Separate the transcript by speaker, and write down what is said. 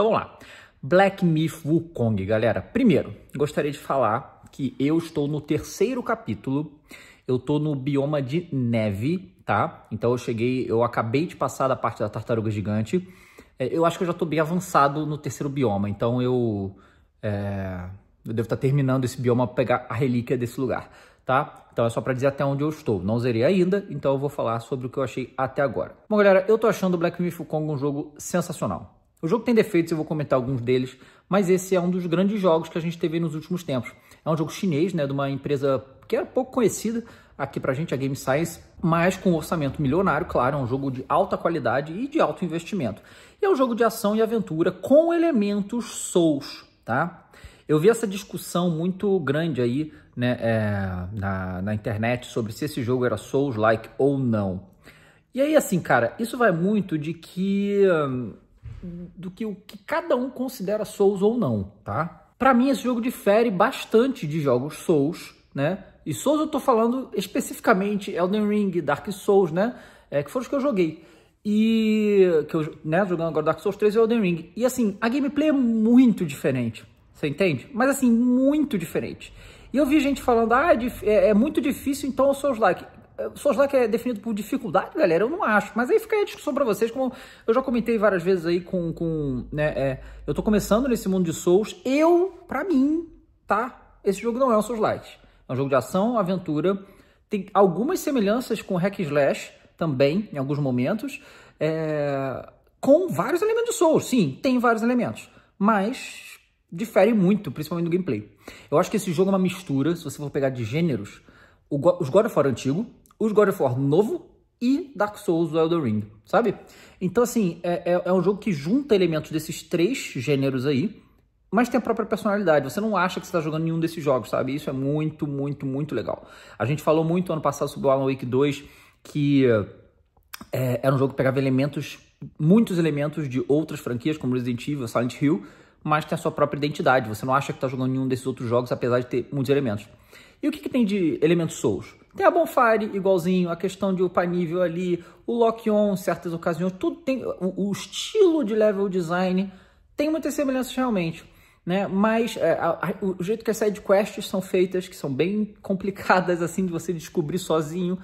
Speaker 1: Então vamos lá. Black Myth Wukong, galera. Primeiro, gostaria de falar que eu estou no terceiro capítulo. Eu estou no bioma de neve, tá? Então eu cheguei, eu acabei de passar da parte da tartaruga gigante. É, eu acho que eu já estou bem avançado no terceiro bioma, então eu, é, eu devo estar tá terminando esse bioma para pegar a relíquia desse lugar, tá? Então é só para dizer até onde eu estou. Não zerei ainda, então eu vou falar sobre o que eu achei até agora. Bom, galera, eu estou achando Black Myth Wukong um jogo sensacional. O jogo tem defeitos, eu vou comentar alguns deles, mas esse é um dos grandes jogos que a gente teve nos últimos tempos. É um jogo chinês, né, de uma empresa que era é pouco conhecida aqui pra gente, a Game Science, mas com um orçamento milionário, claro, é um jogo de alta qualidade e de alto investimento. E é um jogo de ação e aventura com elementos Souls, tá? Eu vi essa discussão muito grande aí né, é, na, na internet sobre se esse jogo era Souls-like ou não. E aí, assim, cara, isso vai muito de que hum, do que o que cada um considera Souls ou não, tá? Para mim esse jogo difere bastante de jogos Souls, né? E Souls eu tô falando especificamente Elden Ring, Dark Souls, né? É, que foram os que eu joguei. E que eu, né, jogando agora Dark Souls 3 e Elden Ring. E assim, a gameplay é muito diferente, você entende? Mas assim, muito diferente. E eu vi gente falando, ah, é, é, é muito difícil, então eu sou like. Soslack é definido por dificuldade, galera? Eu não acho. Mas aí fica aí a discussão pra vocês, como eu já comentei várias vezes aí com... com né, é, eu tô começando nesse mundo de Souls. Eu, pra mim, tá? Esse jogo não é um Souls-like. É um jogo de ação, aventura. Tem algumas semelhanças com Hack Slash também, em alguns momentos. É... Com vários elementos de Souls. Sim, tem vários elementos. Mas difere muito, principalmente no gameplay. Eu acho que esse jogo é uma mistura, se você for pegar de gêneros, os God of War antigo, os God of War novo e Dark Souls do Elden Ring, sabe? Então, assim, é, é, é, um jogo que junta elementos desses três gêneros aí, mas tem a própria personalidade. Você não acha que você está jogando nenhum desses jogos, sabe? Isso é muito, muito, muito legal. A gente falou muito ano passado sobre o Alan Wake 2, que é, era um jogo que pegava elementos, muitos elementos de outras franquias, como Resident Evil, Silent Hill, mas tem a sua própria identidade. Você não acha que está jogando nenhum desses outros jogos, apesar de ter muitos elementos. E o que, que tem de elementos Souls? Tem a Bonfire, igualzinho, a questão de upar nível ali, o Lock-On, certas ocasiões, tudo tem. O, o, estilo de level design tem muitas semelhanças realmente. Né? Mas é, a, a, o jeito que as side quests são feitas, que são bem complicadas assim de você descobrir sozinho,